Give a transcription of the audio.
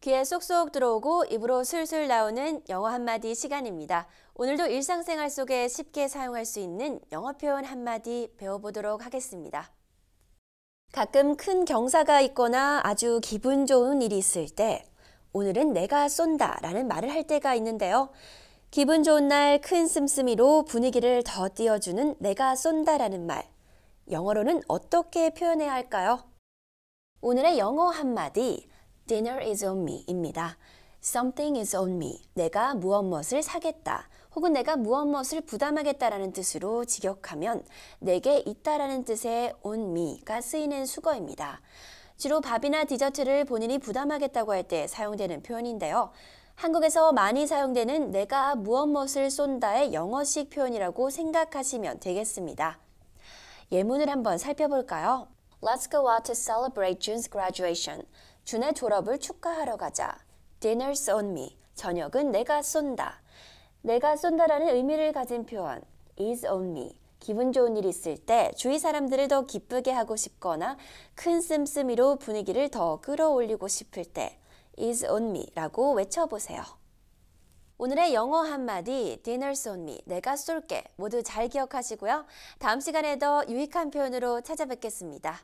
귀에 쏙쏙 들어오고 입으로 술술 나오는 영어 한마디 시간입니다. 오늘도 일상생활 속에 쉽게 사용할 수 있는 영어 표현 한마디 배워보도록 하겠습니다. 가끔 큰 경사가 있거나 아주 기분 좋은 일이 있을 때 오늘은 내가 쏜다 라는 말을 할 때가 있는데요. 기분 좋은 날 큰 씀씀이로 분위기를 더 띄워주는 내가 쏜다 라는 말. 영어로는 어떻게 표현해야 할까요? 오늘의 영어 한마디 Dinner is on me입니다. Something is on me. 내가 무엇 무엇을 사겠다. 혹은 내가 무엇 무엇을 부담하겠다라는 뜻으로 직역하면 내게 있다라는 뜻의 on me가 쓰이는 수거입니다. 주로 밥이나 디저트를 본인이 부담하겠다고 할 때 사용되는 표현인데요. 한국에서 많이 사용되는 내가 무엇 무엇을 쏜다의 영어식 표현이라고 생각하시면 되겠습니다. 예문을 한번 살펴볼까요? Let's go out to celebrate June's graduation. 준의 졸업을 축하하러 가자. Dinner's on me. 저녁은 내가 쏜다. 내가 쏜다라는 의미를 가진 표현 is on me. 기분 좋은 일이 있을 때 주위 사람들을 더 기쁘게 하고 싶거나 큰 씀씀이로 분위기를 더 끌어올리고 싶을 때 is on me라고 외쳐보세요. 오늘의 영어 한마디, dinner on me, 내가 쏠게 모두 잘 기억하시고요. 다음 시간에 더 유익한 표현으로 찾아뵙겠습니다.